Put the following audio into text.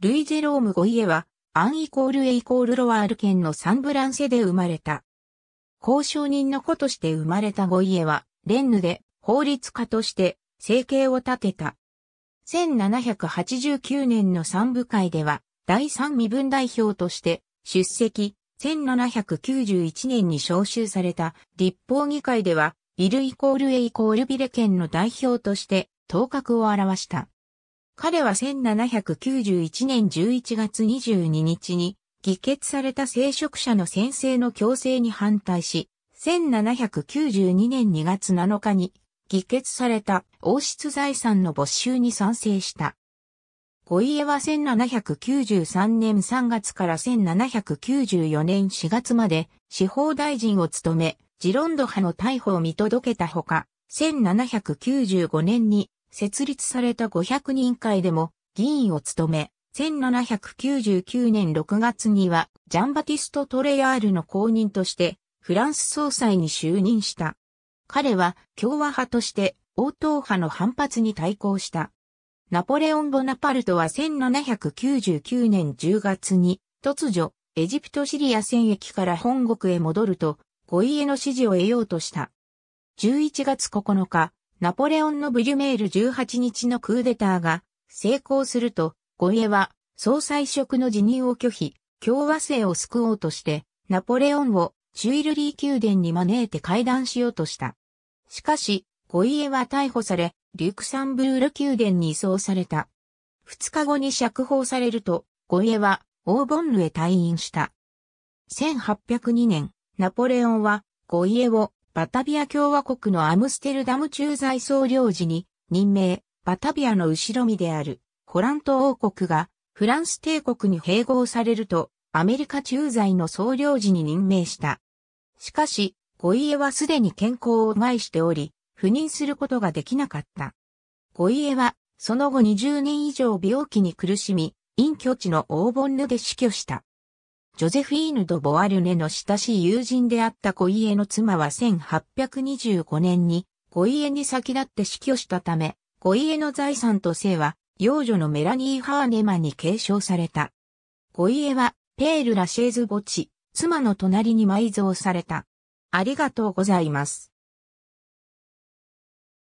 ルイ・ゼローム・ゴイエは、アンイコールエイコールロワール県のサンブランセで生まれた。交渉人の子として生まれたゴイエは、レンヌで法律家として生計を立てた。1789年の三部会では、第三身分代表として出席、1791年に招集された立法議会では、イルイコールエイコールビレ県の代表として頭角を表した。彼は1791年11月22日に、議決された聖職者の宣誓の強制に反対し、1792年2月7日に、議決された王室財産の没収に賛成した。ゴイエは1793年3月から1794年4月まで司法大臣を務め、ジロンド派の逮捕を見届けたほか、1795年に設立された500人会でも議員を務め、1799年6月にはジャンバティスト・トレヤールの後任としてフランス総裁に就任した。彼は共和派として応答派の反発に対抗した。ナポレオン・ボナパルトは1799年10月に突如エジプトシリア戦役から本国へ戻ると、ご家の支持を得ようとした。11月9日、ナポレオンのブリュメール18日のクーデターが成功すると、ゴイエは総裁職の辞任を拒否、共和制を救おうとして、ナポレオンをチュイルリー宮殿に招いて会談しようとした。しかし、ゴイエは逮捕され、リュクサンブール宮殿に移送された。2日後に釈放されると、ゴイエはオーボンヌへ退院した。1802年、ナポレオンはゴイエをバタビア共和国のアムステルダム駐在総領事に任命、バタビアの後ろ身であるホラント王国がフランス帝国に併合されるとアメリカ駐在の総領事に任命した。しかし、ゴイエはすでに健康を害しており、赴任することができなかった。ゴイエは、その後20年以上病気に苦しみ、隠居地のオーボンヌで死去した。ジョゼフィーヌ・ド・ボワルネの親しい友人であった小家の妻は1825年に小家に先立って死去したため、小家の財産と性は幼女のメラニー・ハーネマンに継承された。小家はペール・ラシェーズ墓地、妻の隣に埋蔵された。ありがとうございます。